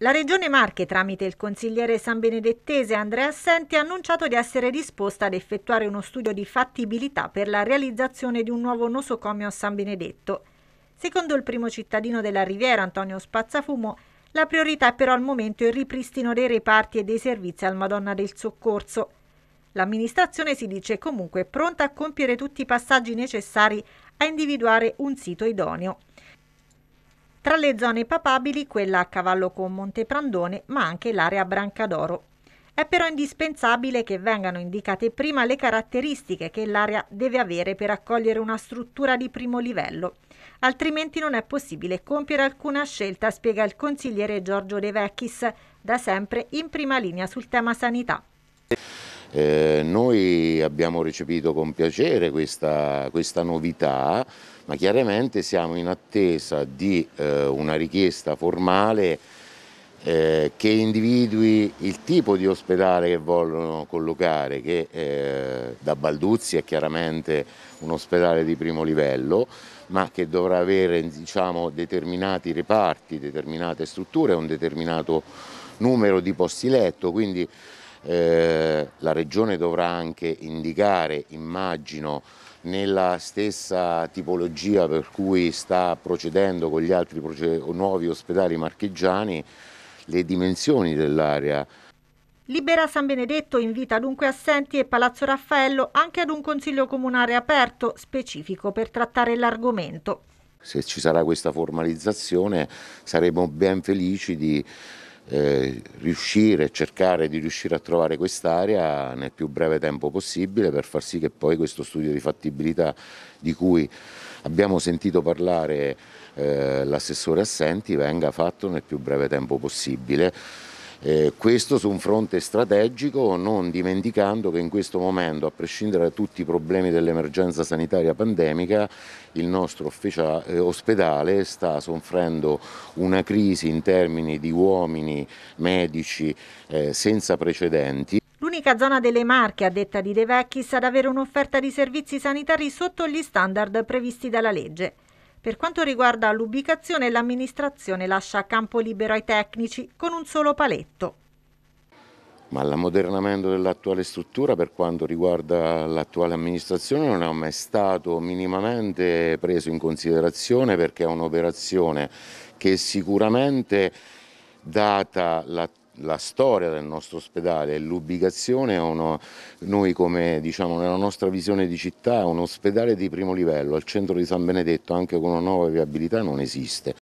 La Regione Marche, tramite il consigliere sanbenedettese Andrea Assenti, ha annunciato di essere disposta ad effettuare uno studio di fattibilità per la realizzazione di un nuovo nosocomio a San Benedetto. Secondo il primo cittadino della Riviera, Antonio Spazzafumo, la priorità è però al momento il ripristino dei reparti e dei servizi al Madonna del Soccorso. L'amministrazione si dice comunque pronta a compiere tutti i passaggi necessari a individuare un sito idoneo. Tra le zone papabili quella a cavallo con Monteprandone, ma anche l'area Brancadoro. È però indispensabile che vengano indicate prima le caratteristiche che l'area deve avere per accogliere una struttura di primo livello, altrimenti non è possibile compiere alcuna scelta, spiega il consigliere Giorgio De Vecchis, da sempre in prima linea sul tema sanità. Eh, noi abbiamo recepito con piacere questa, questa, novità, ma chiaramente siamo in attesa di eh, una richiesta formale eh, che individui il tipo di ospedale che vogliono collocare, che eh, da Balduzzi è chiaramente un ospedale di primo livello, ma che dovrà avere diciamo, determinati reparti, determinate strutture, un determinato numero di posti letto, quindi eh, la Regione dovrà anche indicare, immagino, nella stessa tipologia per cui sta procedendo con gli altri nuovi ospedali marchigiani le dimensioni dell'area. Libera San Benedetto invita dunque assenti e Palazzo Raffaello anche ad un consiglio comunale aperto specifico per trattare l'argomento. Se ci sarà questa formalizzazione saremo ben felici di eh, riuscire e cercare di riuscire a trovare quest'area nel più breve tempo possibile per far sì che poi questo studio di fattibilità di cui abbiamo sentito parlare eh, l'assessore assenti venga fatto nel più breve tempo possibile. Eh, questo su un fronte strategico, non dimenticando che in questo momento, a prescindere da tutti i problemi dell'emergenza sanitaria pandemica, il nostro eh, ospedale sta soffrendo una crisi in termini di uomini medici eh, senza precedenti. L'unica zona delle Marche, a detta di De Vecchis, ad avere un'offerta di servizi sanitari sotto gli standard previsti dalla legge. Per quanto riguarda l'ubicazione, l'amministrazione lascia campo libero ai tecnici con un solo paletto. Ma l'ammodernamento dell'attuale struttura per quanto riguarda l'attuale amministrazione non è mai stato minimamente preso in considerazione perché è un'operazione che sicuramente data l'attuale la storia del nostro ospedale e l'ubicazione è uno, noi come diciamo nella nostra visione di città un ospedale di primo livello, al centro di San Benedetto anche con una nuova viabilità non esiste,